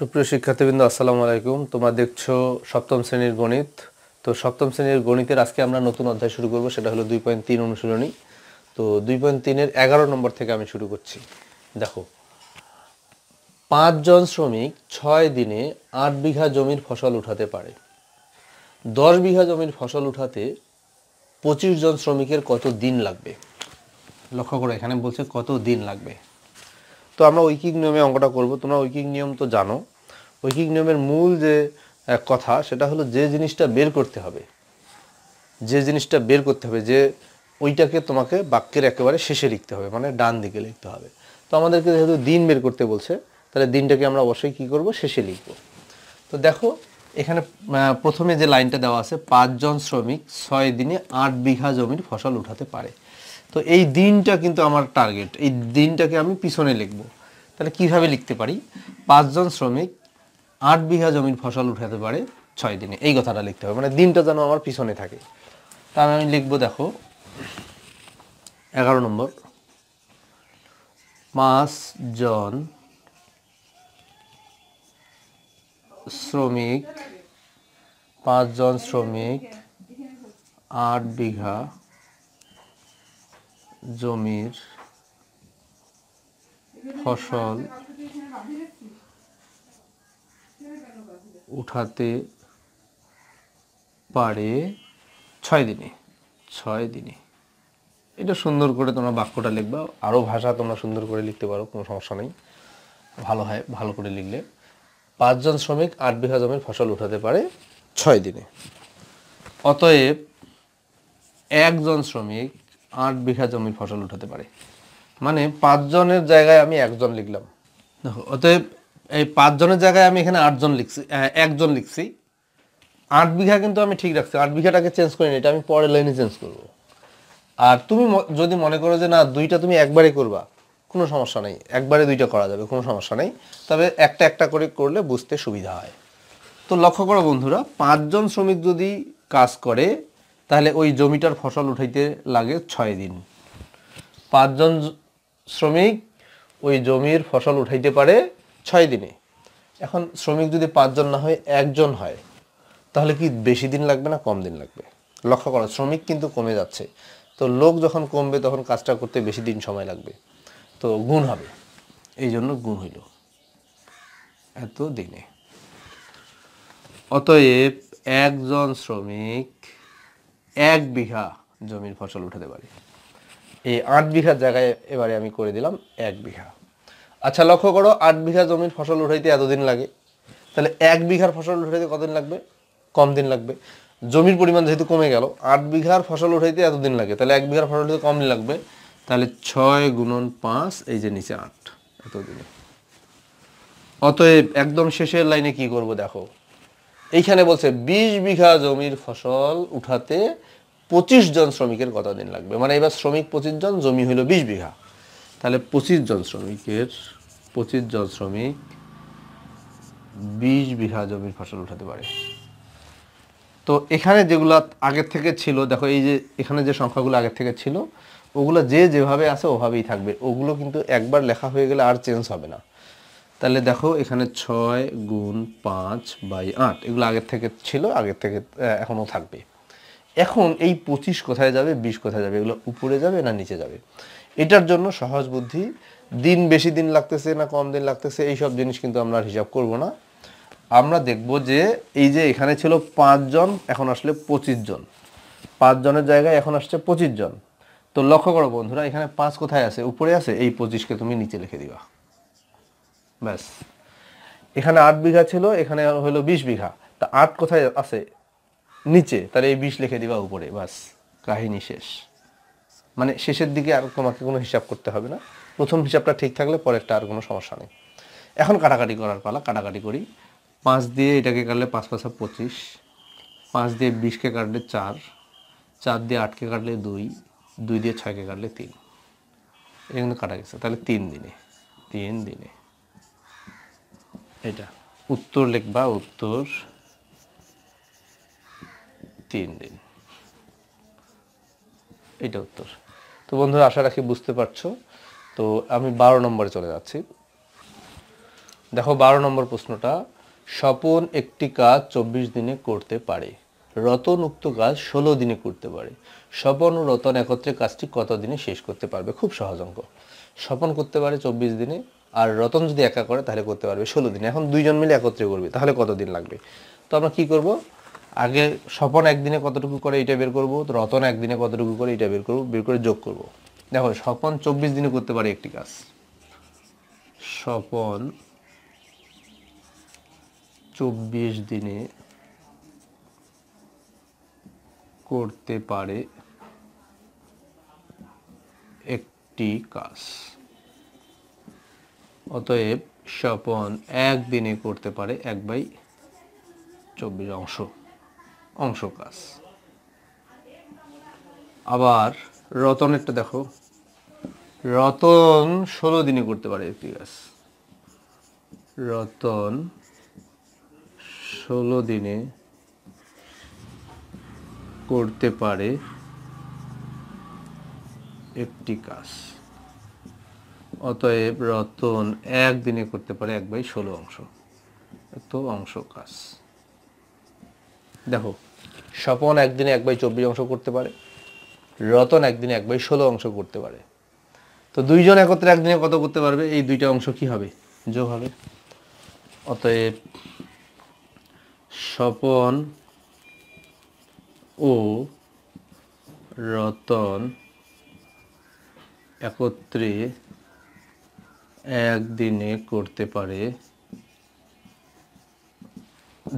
সুপ্রিয় শিক্ষার্থীবৃন্দ আসসালামু আলাইকুম তোমরা দেখছো সপ্তম শ্রেণীর গণিত তো সপ্তম শ্রেণীর গণিতের আজকে আমরা নতুন অধ্যায় শুরু করব সেটা হলো দুই পয়েন্ট তিন অনুশীলনী তো দুই পয়েন্ট তিনের এগারো নম্বর থেকে আমি শুরু করছি দেখো পাঁচজন শ্রমিক ছয় দিনে আট বিঘা জমির ফসল উঠাতে পারে দশ বিঘা জমির ফসল উঠাতে পঁচিশ জন শ্রমিকের কত দিন লাগবে লক্ষ্য করে এখানে বলছে কত দিন লাগবে তো আমরা ঐকিক নিয়মে অঙ্কটা করব তোমরা ঐকিক নিয়ম তো জানো ঐকিক নিয়মের মূল যে কথা সেটা হলো যে জিনিসটা বের করতে হবে যে জিনিসটা বের করতে হবে যে ওইটাকে তোমাকে বাক্যের একেবারে শেষে লিখতে হবে মানে ডান দিকে লিখতে হবে তো আমাদেরকে যেহেতু দিন বের করতে বলছে তাহলে দিনটাকে আমরা অবশ্যই কী করবো শেষে লিখব তো দেখো এখানে প্রথমে যে লাইনটা দেওয়া আছে পাঁচজন শ্রমিক ছয় দিনে আট বিঘা জমির ফসল উঠাতে পারে তো এই দিনটা কিন্তু আমার টার্গেট এই দিনটাকে আমি পিছনে লিখব তাহলে কিভাবে লিখতে পারি পাঁচজন শ্রমিক আট বিঘা জমির ফসল উঠাতে পারে ছয় দিনে এই কথাটা লিখতে হবে মানে দিনটা যেন আমার পিছনে থাকে তাহলে আমি লিখবো দেখো এগারো নম্বর পাঁচ জন শ্রমিক পাঁচজন শ্রমিক আট বিঘা জমির ফসল উঠাতে পারে ছয় দিনে ছয় দিনে এটা সুন্দর করে তোমরা বাক্যটা লিখবা আরও ভাষা তোমরা সুন্দর করে লিখতে পারো কোনো সমস্যা নেই ভালো হয় ভালো করে লিখলে পাঁচজন শ্রমিক আট বিঘা জমির ফসল উঠাতে পারে ছয় দিনে অতএব একজন শ্রমিক আট বিঘা জমির ফসল উঠাতে পারে মানে পাঁচজনের জায়গায় আমি একজন লিখলাম দেখো অতএব এই পাঁচজনের জায়গায় আমি এখানে আটজন লিখছি একজন লিখছি আট বিঘা কিন্তু আমি ঠিক রাখছি আট বিঘাটাকে চেঞ্জ করিনি এটা আমি পরের লাইনে চেঞ্জ করব আর তুমি যদি মনে করো যে না দুইটা তুমি একবারে করবা কোনো সমস্যা নেই একবারে দুইটা করা যাবে কোনো সমস্যা নেই তবে একটা একটা করে করলে বুঝতে সুবিধা হয় তো লক্ষ্য করো বন্ধুরা পাঁচজন শ্রমিক যদি কাজ করে তাহলে ওই জমিটার ফসল উঠাইতে লাগে ছয় দিন পাঁচজন শ্রমিক ওই জমির ফসল উঠাইতে পারে ছয় দিনে এখন শ্রমিক যদি পাঁচজন না হয় একজন হয় তাহলে কি বেশি দিন লাগবে না কম দিন লাগবে লক্ষ্য করো শ্রমিক কিন্তু কমে যাচ্ছে তো লোক যখন কমবে তখন কাজটা করতে বেশি দিন সময় লাগবে তো গুণ হবে এই জন্য গুণ হইল এত দিনে অতএব একজন শ্রমিক এক বিঘা জমির ফসল উঠাতে পারে এই আট বিঘার জায়গায় এবারে আমি করে দিলাম এক বিঘা আচ্ছা লক্ষ্য করো আট বিঘা জমির ফসল উঠাইতে এতদিন লাগে তাহলে এক বিঘার ফসল উঠাইতে কতদিন লাগবে কম দিন লাগবে জমির পরিমাণ যেহেতু কমে গেল আট বিঘার ফসল উঠাইতে এতদিন লাগে তাহলে এক বিঘার ফসল উঠাইতে কম দিন লাগবে তাহলে ছয় গুণন পাঁচ এই যে নিচে আট এতদিনে অতএব একদম শেষের লাইনে কি করব দেখো এইখানে বলছে ২০ বিঘা জমির ফসল উঠাতে পঁচিশ জন শ্রমিকের কতদিন লাগবে মানে এবার শ্রমিক পঁচিশ জন জমি হইল বিশ বিঘা তাহলে পঁচিশ জন শ্রমিকের পঁচিশ জন শ্রমিক বিশ বিঘা জমির ফসল উঠাতে পারে তো এখানে যেগুলো আগের থেকে ছিল দেখো এই যে এখানে যে সংখ্যাগুলো আগের থেকে ছিল ওগুলো যে যেভাবে আছে ওভাবেই থাকবে ওগুলো কিন্তু একবার লেখা হয়ে গেলে আর চেঞ্জ হবে না তাহলে দেখো এখানে ছয় গুণ পাঁচ বাই আট এগুলো আগের থেকে ছিল আগের থেকে এখনও থাকবে এখন এই পঁচিশ কোথায় যাবে বিশ কোথায় যাবে এগুলো উপরে যাবে না নিচে যাবে এটার জন্য সহজ বুদ্ধি দিন বেশি দিন লাগতেছে না কম দিন লাগতেছে এইসব জিনিস কিন্তু আমরা আর হিসাব করব না আমরা দেখব যে এই যে এখানে ছিল পাঁচজন এখন আসলে পঁচিশ জন পাঁচজনের জায়গায় এখন আসছে পঁচিশ জন তো লক্ষ্য করো বন্ধুরা এখানে পাঁচ কোথায় আছে উপরে আছে এই পঁচিশকে তুমি নিচে লিখে দিবা ব্যাস এখানে আট বিঘা ছিল এখানে হলো বিশ বিঘা তা আট কোথায় আছে নিচে তাহলে এই বিশ লিখে দিবা উপরে বাস কাহিনী শেষ মানে শেষের দিকে আর তোমাকে কোনো হিসাব করতে হবে না প্রথম হিসাবটা ঠিক থাকলে পরেরটা আর কোনো সমস্যা নেই এখন কাটাকাটি করার পালা কাটাকাটি করি পাঁচ দিয়ে এটাকে কাটলে পাঁচ পাঁচা পঁচিশ পাঁচ দিয়ে বিশকে কাটলে চার চার দিয়ে আটকে কাটলে দুই দুই দিয়ে ছয়কে কাটলে তিন এটা কিন্তু কাটা গেছে তাহলে তিন দিনে তিন দিনে এটা উত্তর লেখবা উত্তর তিন দিন এটা উত্তর তো বন্ধুরা আশা রাখি বুঝতে পারছো তো আমি বারো নম্বরে চলে যাচ্ছি দেখো বারো নম্বর প্রশ্নটা স্বপন একটি কাজ চব্বিশ দিনে করতে পারে রতন উক্ত কাজ ষোলো দিনে করতে পারে স্বপন ও রতন একত্রে কাজটি কত দিনে শেষ করতে পারবে খুব সহজ অঙ্ক স্বপন করতে পারে চব্বিশ দিনে আর রতন যদি একা করে তাহলে করতে পারবে ষোলো দিনে এখন দুইজন মিলে একত্রে করবে তাহলে কত দিন লাগবে তো আমরা কি করবো আগে স্বপন একদিনে কতটুকু করে এটা বের করবো রতন একদিনে কতটুকু করে এটা বের করবো বের করে যোগ করব দেখো স্বপন চব্বিশ দিনে করতে পারে একটি কাজ স্বপন চব্বিশ দিনে করতে পারে একটি কাজ অতএব স্বপন একদিনে করতে পারে এক বাই চব্বিশ অংশ অংশ কাজ আবার রতনেরটা দেখো রতন ষোলো দিনে করতে পারে একটি কাজ রতন ষোলো দিনে করতে পারে একটি কাজ অতএব রতন একদিনে করতে পারে এক বাই ষোলো অংশ এত অংশ কাজ দেখো স্বপন একদিনে এক বাই চব্বিশ অংশ করতে পারে রতন একদিনে এক বাই ষোলো অংশ করতে পারে তো দুইজন একত্রে একদিনে কত করতে পারবে এই দুইটা অংশ কি হবে যোগ হবে অতএব স্বপন ও রতন একত্রে একদিনে করতে পারে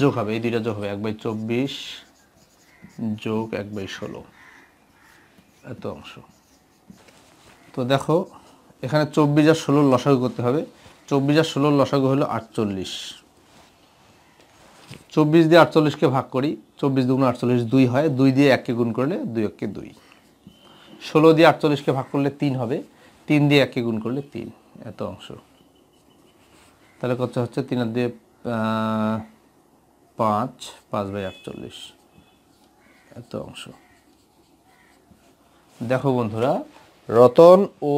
যোগ হবে এই দুইটা যোগ হবে এক বাই চব্বিশ যোগ এক বাই ষোলো এত অংশ তো দেখো এখানে চব্বিশ আর ষোলোর লসাগু করতে হবে চব্বিশ আর ষোলোর লসাগু হলো আটচল্লিশ চব্বিশ দিয়ে আটচল্লিশকে ভাগ করি চব্বিশ দুগুণ আটচল্লিশ দুই হয় দুই দিয়ে এককে গুণ করলে দুই এককে দুই ষোলো দিয়ে আটচল্লিশকে ভাগ করলে তিন হবে তিন দিয়ে এককে গুণ করলে তিন এত অংশ তাহলে কত হচ্ছে তিনের দিয়ে পাঁচ পাঁচ বাই আটচল্লিশ এত অংশ দেখো বন্ধুরা রতন ও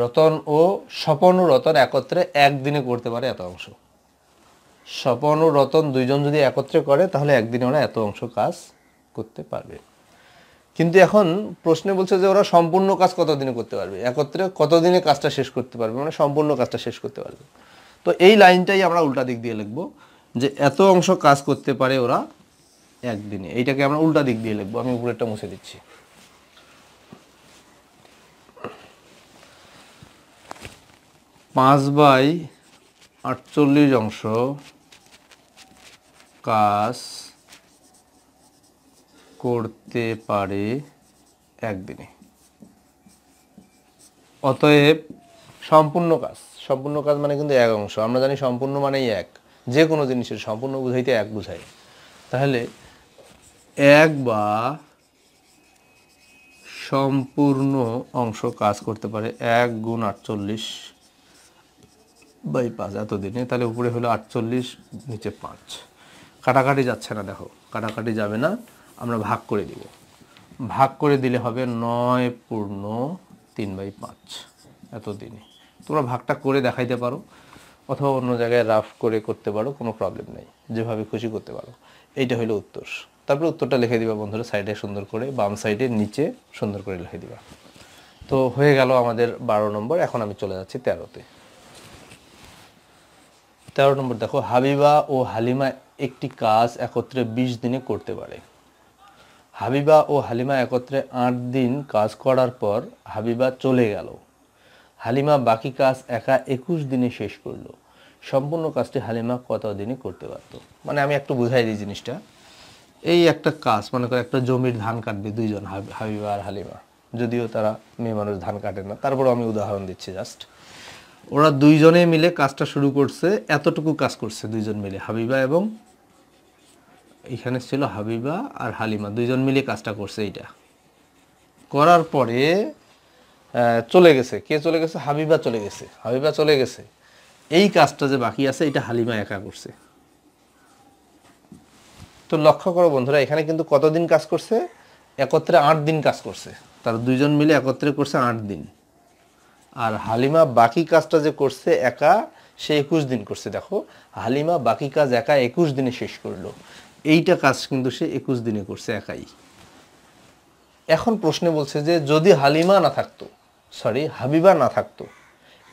রতন ও স্বপন ও রতন একত্রে একদিনে করতে পারে এত অংশ স্বপন ও রতন দুইজন যদি একত্রে করে তাহলে একদিনে ওরা এত অংশ কাজ করতে পারবে কিন্তু এখন প্রশ্নে বলছে যে ওরা সম্পূর্ণ কাজ কতদিনে করতে পারবে একত্রে কতদিনে কাজটা শেষ করতে পারবে মানে সম্পূর্ণ কাজটা শেষ করতে পারবে তো এই লাইনটাই আমরা উল্টা দিক দিয়ে লিখবো যে এত অংশ কাজ করতে পারে ওরা একদিনে এইটাকে আমরা উল্টা দিক দিয়ে লিখবো আমি উপরেরটা মুছে দিচ্ছি পাঁচ বাই আটচল্লিশ অংশ কাজ করতে পারে একদিনে অতএব সম্পূর্ণ কাজ সম্পূর্ণ কাজ মানে কিন্তু এক অংশ আমরা জানি সম্পূর্ণ মানেই এক যে কোনো জিনিসের সম্পূর্ণ বুঝাইতে এক বুঝায় তাহলে এক বা সম্পূর্ণ অংশ কাজ করতে পারে এক গুণ আটচল্লিশ বাই পাঁচ এতদিনে তাহলে উপরে হলো আটচল্লিশ নিচে পাঁচ কাটাকাটি যাচ্ছে না দেখো কাটাকাটি যাবে না আমরা ভাগ করে দিব ভাগ করে দিলে হবে নয় পূর্ণ তিন বাই পাঁচ এতদিনে তোমরা ভাগটা করে দেখাইতে পারো অথবা অন্য জায়গায় রাফ করে করতে পারো কোনো প্রবলেম নেই যেভাবে খুশি করতে পারো এইটা হলো উত্তর তারপরে উত্তরটা লিখে দিবা বন্ধুরা সাইডে সুন্দর করে বাম সাইডে নিচে সুন্দর করে লিখে দিবা তো হয়ে গেল আমাদের বারো নম্বর এখন আমি চলে যাচ্ছি তেরোতে তেরো নম্বর দেখো হাবিবা ও হালিমা একটি কাজ একত্রে ২০ দিনে করতে পারে হাবিবা ও হালিমা একত্রে আট দিন কাজ করার পর হাবিবা চলে গেল হালিমা বাকি কাজ একা একুশ দিনে শেষ করলো সম্পূর্ণ কাজটি হালিমা কত দিনে করতে পারতো মানে আমি একটু বুঝাই দিই জিনিসটা এই একটা কাজ মনে করো একটা জমির ধান কাটবে দুইজন হাবিবা আর হালিমা যদিও তারা মেয়ে মানুষ ধান কাটে না তারপরও আমি উদাহরণ দিচ্ছি জাস্ট ওরা দুইজনে মিলে কাজটা শুরু করছে এতটুকু কাজ করছে দুইজন মিলে হাবিবা এবং এখানে ছিল হাবিবা আর হালিমা দুইজন মিলে কাজটা করছে এইটা করার পরে চলে গেছে কে চলে গেছে হাবিবা চলে গেছে হাবিবা চলে গেছে এই কাজটা যে বাকি আছে এটা হালিমা একা করছে তো লক্ষ্য করো বন্ধুরা এখানে কিন্তু কতদিন কাজ করছে একত্রে আট দিন কাজ করছে তার দুইজন মিলে একত্রে করছে আট দিন আর হালিমা বাকি কাজটা যে করছে একা সে একুশ দিন করছে দেখো হালিমা বাকি কাজ একা একুশ দিনে শেষ করলো এইটা কাজ কিন্তু সে একুশ দিনে করছে একাই এখন প্রশ্নে বলছে যে যদি হালিমা না থাকতো সরি হাবিবা না থাকতো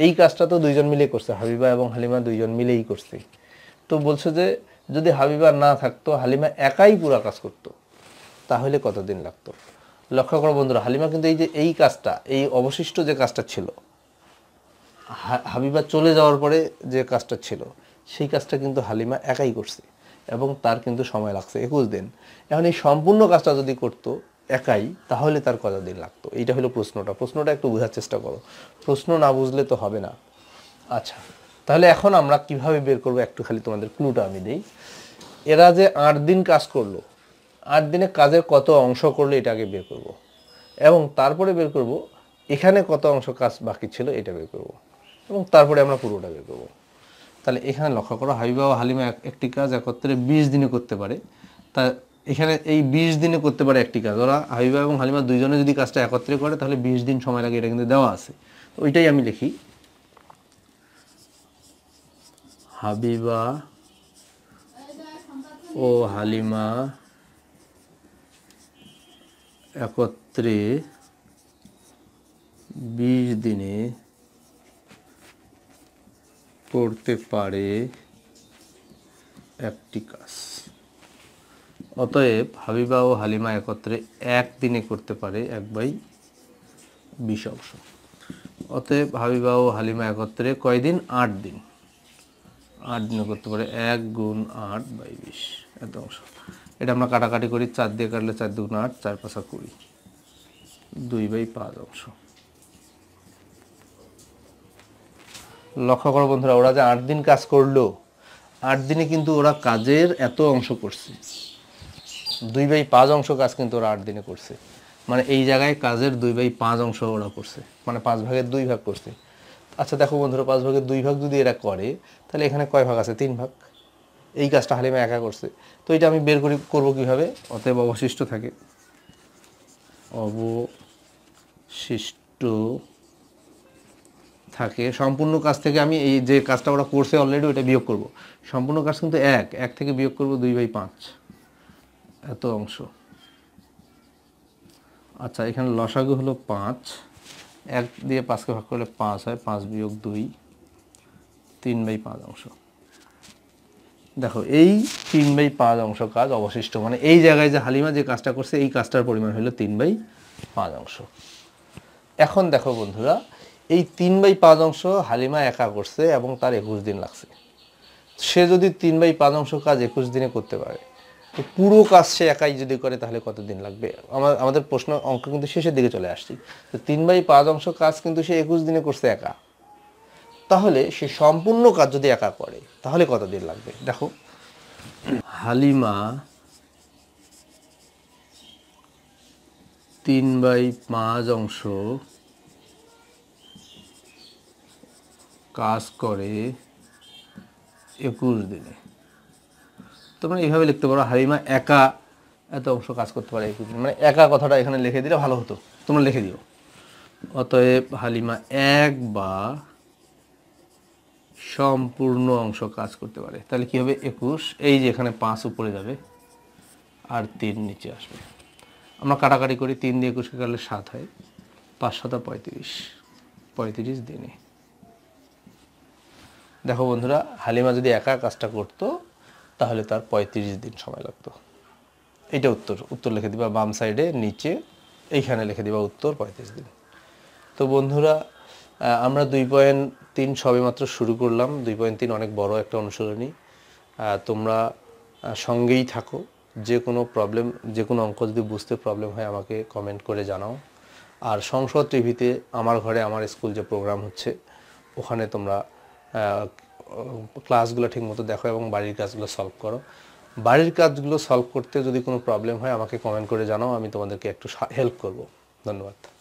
এই কাজটা তো দুইজন মিলে করছে হাবিবা এবং হালিমা দুইজন মিলেই করছে তো বলছে যে যদি হাবিবা না থাকতো হালিমা একাই পুরো কাজ করত। তাহলে কতদিন লাগতো লক্ষ্য করো বন্ধুরা হালিমা কিন্তু এই যে এই কাজটা এই অবশিষ্ট যে কাজটা ছিল হাবিবা চলে যাওয়ার পরে যে কাজটা ছিল সেই কাজটা কিন্তু হালিমা একাই করছে এবং তার কিন্তু সময় লাগছে একুশ দিন এখন এই সম্পূর্ণ কাজটা যদি করতো একাই তাহলে তার কতদিন লাগতো এইটা হলো প্রশ্নটা প্রশ্নটা একটু বোঝার চেষ্টা করো প্রশ্ন না বুঝলে তো হবে না আচ্ছা তাহলে এখন আমরা কিভাবে বের করবো একটু খালি তোমাদের ক্লুটা আমি দিই এরা যে আট দিন কাজ করলো আট দিনে কাজের কত অংশ করলো এটা আগে বের করব। এবং তারপরে বের করব এখানে কত অংশ কাজ বাকি ছিল এটা বের করব। এবং তারপরে আমরা পুরোটা বের করব। তাহলে এখানে লক্ষ্য করো হাবিবা ও হালিমা একটি কাজ একত্রে বিশ দিনে করতে পারে তা এখানে এই বিশ দিনে করতে পারে একটি কাজ ওরা হাবিবা এবং হালিমা দুইজনে যদি কাজটা একত্রে করে তাহলে বিশ দিন সময় লাগে এটা কিন্তু দেওয়া আছে তো ওইটাই আমি লিখি হাবিবা ও হালিমা একত্রে বিশ দিনে করতে পারে একটি কাজ অতএব হাবিবা ও হালিমা একত্রে এক দিনে করতে পারে এক বাই বিশ অংশ অতএব হাবিবা ও হালিমা একত্রে কয়দিন আট দিন আট দিনে করতে পারে এক গুণ আট বাই বিশ এত অংশ এটা আমরা কাটাকাটি করি চার দিয়ে কাটলে চার দুগুণ আট চার পাশা কুড়ি দুই বাই পাঁচ অংশ লক্ষ্য করো বন্ধুরা ওরা যে আট দিন কাজ করলো আট দিনে কিন্তু ওরা কাজের এত অংশ করছে দুই বাই পাঁচ অংশ কাজ কিন্তু ওরা আট দিনে করছে মানে এই জায়গায় কাজের দুই বাই পাঁচ অংশ ওরা করছে মানে পাঁচ ভাগের দুই ভাগ করছে আচ্ছা দেখো বন্ধুরা পাঁচ ভাগের দুই ভাগ যদি এরা করে তাহলে এখানে কয় ভাগ আছে তিন ভাগ এই কাজটা হালিমা একা করছে তো এটা আমি বের করি করবো কীভাবে অতএব অবশিষ্ট থাকে অবশিষ্ট থাকে সম্পূর্ণ কাজ থেকে আমি এই যে কাজটা ওরা করছে অলরেডি ওটা বিয়োগ করব সম্পূর্ণ কাজ কিন্তু এক এক থেকে বিয়োগ করব দুই বাই পাঁচ এত অংশ আচ্ছা এখানে লসাগু হলো পাঁচ এক দিয়ে পাঁচকে ভাগ করলে পাঁচ হয় পাঁচ বিয়োগ দুই তিন বাই পাঁচ অংশ দেখো এই তিন বাই পাঁচ অংশ কাজ অবশিষ্ট মানে এই জায়গায় যে হালিমা যে কাজটা করছে এই কাজটার পরিমাণ হলো তিন বাই পাঁচ অংশ এখন দেখো বন্ধুরা এই তিন বাই পাঁচ অংশ হালিমা একা করছে এবং তার একুশ দিন লাগছে সে যদি তিন বাই পাঁচ অংশ কাজ একুশ দিনে করতে পারে তো পুরো কাজ সে একাই যদি করে তাহলে কতদিন লাগবে আমার আমাদের প্রশ্ন অঙ্ক কিন্তু শেষের দিকে চলে আসছি তো তিন বাই পাঁচ অংশ কাজ কিন্তু সে একুশ দিনে করছে একা তাহলে সে সম্পূর্ণ কাজ যদি একা করে তাহলে কতদিন লাগবে দেখো হালিমা তিন বাই পাঁচ অংশ কাজ করে একুশ দিনে তোমরা এইভাবে লিখতে পারো হালিমা একা এত অংশ কাজ করতে পারে মানে একা কথাটা এখানে লিখে দিলে ভালো হতো তোমরা লিখে দিও অতএব হালিমা এক বা সম্পূর্ণ অংশ কাজ করতে পারে তাহলে কি হবে একুশ এই যে এখানে পাঁচ উপরে যাবে আর তিন নিচে আসবে আমরা কাটাকাটি করি তিন দিয়ে একুশকে কাটলে সাত হয় পাঁচ সাত পঁয়ত্রিশ পঁয়ত্রিশ দিনে দেখো বন্ধুরা হালিমা যদি একা কাজটা করতো তাহলে তার পঁয়ত্রিশ দিন সময় লাগতো এটা উত্তর উত্তর লিখে দিবা বাম সাইডে নিচে এইখানে লিখে দিবা উত্তর পঁয়ত্রিশ দিন তো বন্ধুরা আমরা দুই পয়েন্ট তিন সবে মাত্র শুরু করলাম দুই পয়েন্ট তিন অনেক বড় একটা অনুশীলনী তোমরা সঙ্গেই থাকো যে কোনো প্রবলেম যে কোনো অঙ্ক যদি বুঝতে প্রবলেম হয় আমাকে কমেন্ট করে জানাও আর সংসদ টিভিতে আমার ঘরে আমার স্কুল যে প্রোগ্রাম হচ্ছে ওখানে তোমরা ক্লাসগুলো ঠিকমতো দেখো এবং বাড়ির কাজগুলো সলভ করো বাড়ির কাজগুলো সলভ করতে যদি কোনো প্রবলেম হয় আমাকে কমেন্ট করে জানাও আমি তোমাদেরকে একটু হেল্প করব ধন্যবাদ